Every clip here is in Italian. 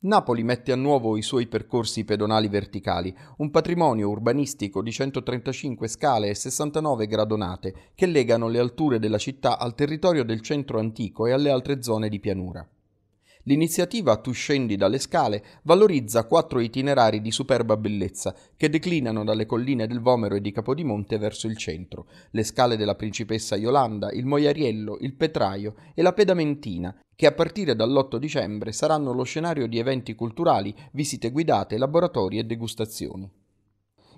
Napoli mette a nuovo i suoi percorsi pedonali verticali, un patrimonio urbanistico di 135 scale e 69 gradonate che legano le alture della città al territorio del centro antico e alle altre zone di pianura. L'iniziativa Tu scendi dalle scale valorizza quattro itinerari di superba bellezza che declinano dalle colline del Vomero e di Capodimonte verso il centro, le scale della principessa Iolanda, il Moiariello, il Petraio e la Pedamentina, che a partire dall'8 dicembre saranno lo scenario di eventi culturali, visite guidate, laboratori e degustazioni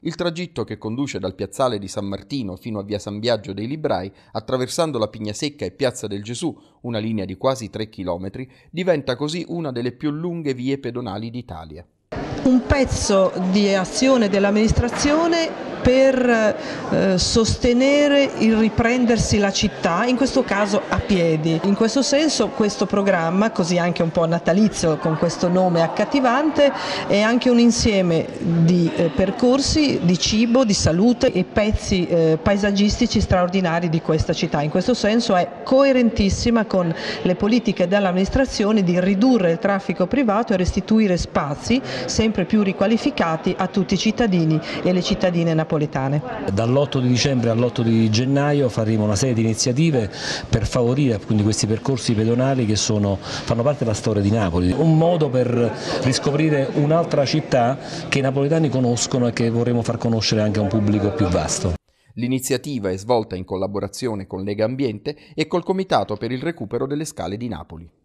il tragitto che conduce dal piazzale di San Martino fino a via San Biagio dei Librai, attraversando la Pignasecca e Piazza del Gesù, una linea di quasi 3 km, diventa così una delle più lunghe vie pedonali d'Italia. Un pezzo di azione dell'amministrazione per eh, sostenere il riprendersi la città, in questo caso a piedi. In questo senso questo programma, così anche un po' natalizio con questo nome accattivante, è anche un insieme di eh, percorsi, di cibo, di salute e pezzi eh, paesaggistici straordinari di questa città. In questo senso è coerentissima con le politiche dell'amministrazione di ridurre il traffico privato e restituire spazi sempre più riqualificati a tutti i cittadini e le cittadine napoletane napoletane. Dall'8 di dicembre all'8 di gennaio faremo una serie di iniziative per favorire questi percorsi pedonali che sono, fanno parte della storia di Napoli, un modo per riscoprire un'altra città che i napoletani conoscono e che vorremmo far conoscere anche a un pubblico più vasto. L'iniziativa è svolta in collaborazione con Lega Ambiente e col Comitato per il recupero delle scale di Napoli.